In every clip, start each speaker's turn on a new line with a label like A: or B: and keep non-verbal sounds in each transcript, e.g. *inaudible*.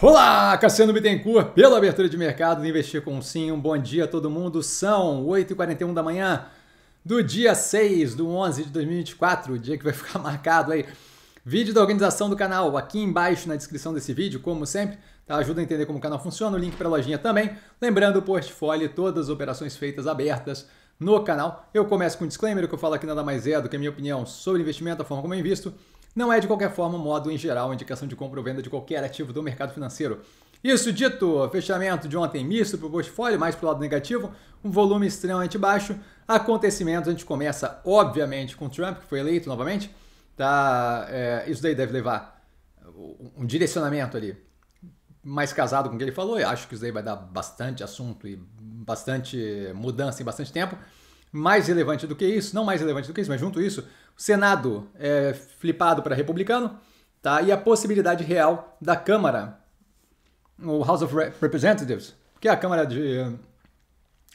A: Olá, Cassiano Bittencourt, pela abertura de mercado do Investir com Sim. Um bom dia a todo mundo. São 8h41 da manhã do dia 6 do 11 de 2024, dia que vai *laughs* ficar marcado aí. Vídeo da organização do canal aqui embaixo na descrição desse vídeo, como sempre, tá? ajuda a entender como o canal funciona, o link para a lojinha também. Lembrando o portfólio e todas as operações feitas abertas no canal. Eu começo com um disclaimer, o que eu falo aqui nada mais é do que a minha opinião sobre investimento, a forma como eu invisto não é de qualquer forma, modo em geral, indicação de compra ou venda de qualquer ativo do mercado financeiro. Isso dito, fechamento de ontem misto para o portfólio, mais para o lado negativo, um volume extremamente baixo. Acontecimentos, a gente começa, obviamente, com Trump, que foi eleito novamente. Tá, é, isso daí deve levar um direcionamento ali mais casado com o que ele falou. Eu acho que isso daí vai dar bastante assunto e bastante mudança em bastante tempo mais relevante do que isso, não mais relevante do que isso, mas junto isso, o Senado é flipado para republicano, tá? E a possibilidade real da Câmara, o House of Representatives, que é a Câmara de eh,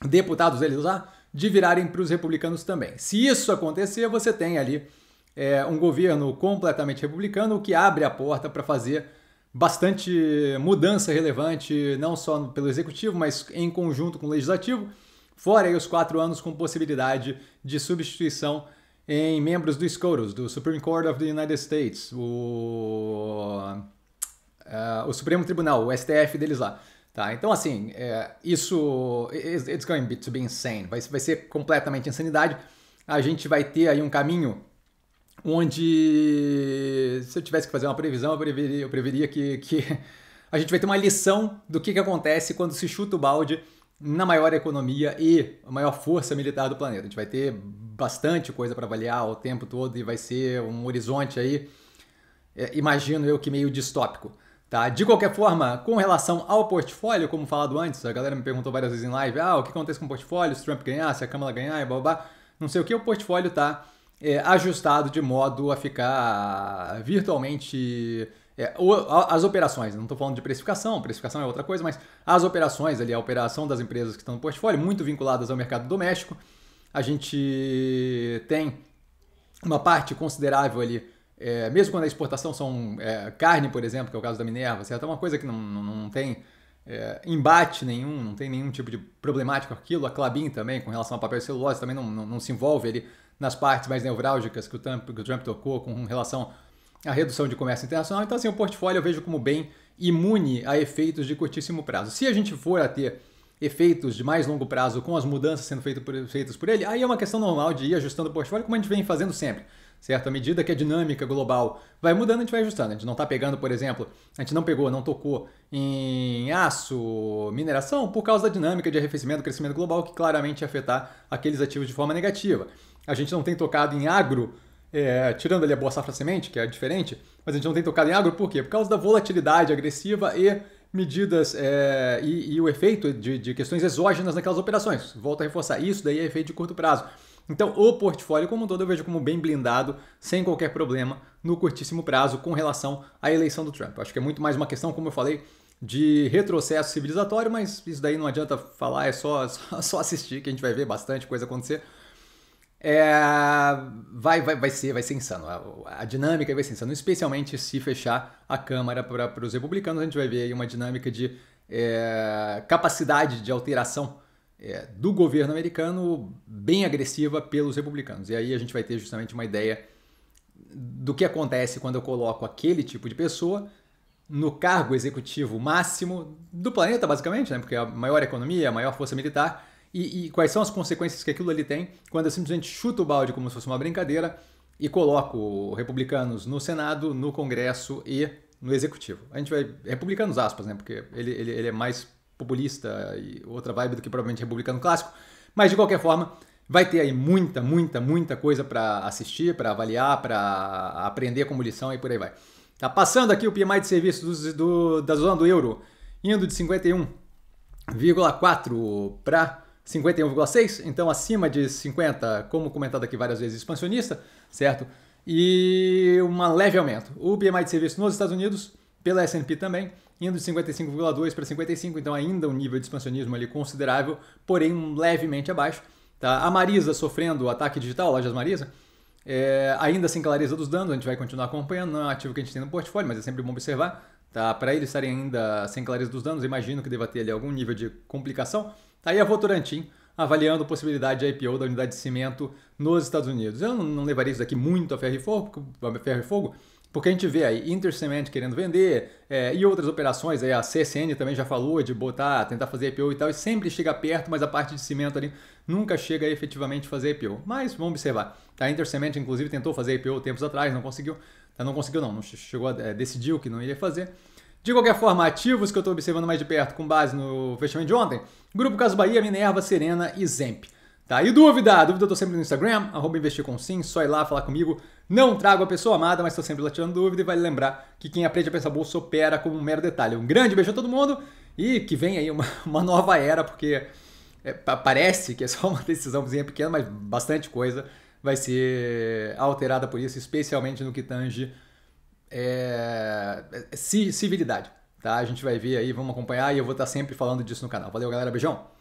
A: Deputados eles lá, de virarem para os republicanos também. Se isso acontecer, você tem ali é, um governo completamente republicano, o que abre a porta para fazer bastante mudança relevante, não só pelo executivo, mas em conjunto com o legislativo fora aí os quatro anos com possibilidade de substituição em membros do SCOTUS, do Supreme Court of the United States, o, uh, o Supremo Tribunal, o STF deles lá. Tá, então assim, é, isso it's going to be insane, vai, vai ser completamente insanidade. A gente vai ter aí um caminho onde se eu tivesse que fazer uma previsão, eu preveria, eu preveria que, que *laughs* a gente vai ter uma lição do que, que acontece quando se chuta o balde na maior economia e a maior força militar do planeta. A gente vai ter bastante coisa para avaliar o tempo todo e vai ser um horizonte aí, é, imagino eu que meio distópico. Tá? De qualquer forma, com relação ao portfólio, como falado antes, a galera me perguntou várias vezes em live, ah, o que acontece com o portfólio, se Trump ganhar, se a Câmara ganhar e blá, blá, blá. não sei o que, o portfólio está é, ajustado de modo a ficar virtualmente é, as operações, não estou falando de precificação, precificação é outra coisa, mas as operações ali, a operação das empresas que estão no portfólio, muito vinculadas ao mercado doméstico. A gente tem uma parte considerável ali, é, mesmo quando a exportação são é, carne, por exemplo, que é o caso da Minerva, certo? é uma coisa que não, não, não tem é, embate nenhum, não tem nenhum tipo de problemática com aquilo. A Clabin também, com relação ao papel e celulose, também não, não, não se envolve ali nas partes mais neurálgicas que o Trump, que o Trump tocou com relação a redução de comércio internacional. Então, assim, o portfólio eu vejo como bem imune a efeitos de curtíssimo prazo. Se a gente for a ter efeitos de mais longo prazo com as mudanças sendo feitas por, feitas por ele, aí é uma questão normal de ir ajustando o portfólio, como a gente vem fazendo sempre. Certo? À medida que a dinâmica global vai mudando, a gente vai ajustando. A gente não está pegando, por exemplo, a gente não pegou, não tocou em aço, mineração, por causa da dinâmica de arrefecimento, crescimento global, que claramente ia afetar aqueles ativos de forma negativa. A gente não tem tocado em agro, é, tirando ali a boa safra semente, que é diferente, mas a gente não tem tocado em agro, por quê? Por causa da volatilidade agressiva e medidas é, e, e, o efeito de, de, questões exógenas naquelas operações. Volto a reforçar, isso daí é efeito de curto prazo. Então, o portfólio como um todo eu vejo como bem blindado, sem qualquer problema, no curtíssimo prazo com relação à eleição do Trump. Acho que é muito mais uma questão, como eu falei, de retrocesso civilizatório, mas isso daí não adianta falar, é só, *laughs* só assistir que a gente vai ver bastante coisa acontecer. É, vai, vai, vai, ser, vai ser insano. A, a, dinâmica vai ser insano, especialmente se fechar a Câmara para os republicanos. A gente vai ver aí uma dinâmica de é, capacidade de alteração é, do governo americano bem agressiva pelos republicanos. E aí a gente vai ter justamente uma ideia do que acontece quando eu coloco aquele tipo de pessoa no cargo executivo máximo do planeta, basicamente, né? porque a maior economia, a maior força militar e, e quais são as consequências que aquilo ali tem quando eu simplesmente chuto o balde como se fosse uma brincadeira e coloco republicanos no Senado, no Congresso e no Executivo. A gente vai. Republicanos, aspas, né? Porque ele, ele, ele é mais populista e outra vibe do que provavelmente republicano clássico. Mas de qualquer forma, vai ter aí muita, muita, muita coisa para assistir, para avaliar, para aprender como lição e por aí vai. Tá passando aqui o PMI de serviço do, do, da zona do euro, indo de 51,4 para 51,6, então acima de 50, como comentado aqui várias vezes, expansionista, certo? E um leve aumento. O BMI de serviço nos Estados Unidos, pela S&P também, indo de 55,2 para 55, então ainda um nível de expansionismo ali considerável, porém levemente abaixo. Tá? A Marisa sofrendo o ataque digital, lojas Marisa, é, ainda sem clareza dos danos, a gente vai continuar acompanhando, não é um ativo que a gente tem no portfólio, mas é sempre bom observar. Tá? Para eles estarem ainda sem clareza dos danos, imagino que deva ter ali algum nível de complicação, Tá aí a Votorantim avaliando a possibilidade de IPO da unidade de cimento nos Estados Unidos. Eu não levaria isso aqui muito a ferro e fogo, a ferro e fogo porque a gente vê aí Intercement querendo vender é, e outras operações, aí a CSN também já falou de botar, tentar fazer IPO e tal, e sempre chega perto, mas a parte de cimento ali nunca chega a efetivamente fazer IPO. Mas vamos observar. A Intercement, inclusive, tentou fazer IPO tempos atrás, não conseguiu. Não conseguiu, não. não chegou a, é, decidiu que não iria fazer. De qualquer forma, ativos que eu estou observando mais de perto com base no fechamento de ontem, Grupo Caso Bahia, Minerva, Serena e Zemp. Tá, e dúvida? Dúvida eu tô sempre no Instagram, arroba investir com sim, só ir lá falar comigo. Não trago a pessoa amada, mas estou sempre lá tirando dúvida e vale lembrar que quem aprende a pensar bolsa opera como um mero detalhe. Um grande beijo a todo mundo e que vem aí uma, *laughs* uma nova era, porque é, parece que é só uma decisãozinha pequena, mas bastante coisa vai ser alterada por isso, especialmente no que tange é, é civilidade. Tá? A gente vai ver aí, vamos acompanhar e eu vou estar sempre falando disso no canal. Valeu, galera. Beijão!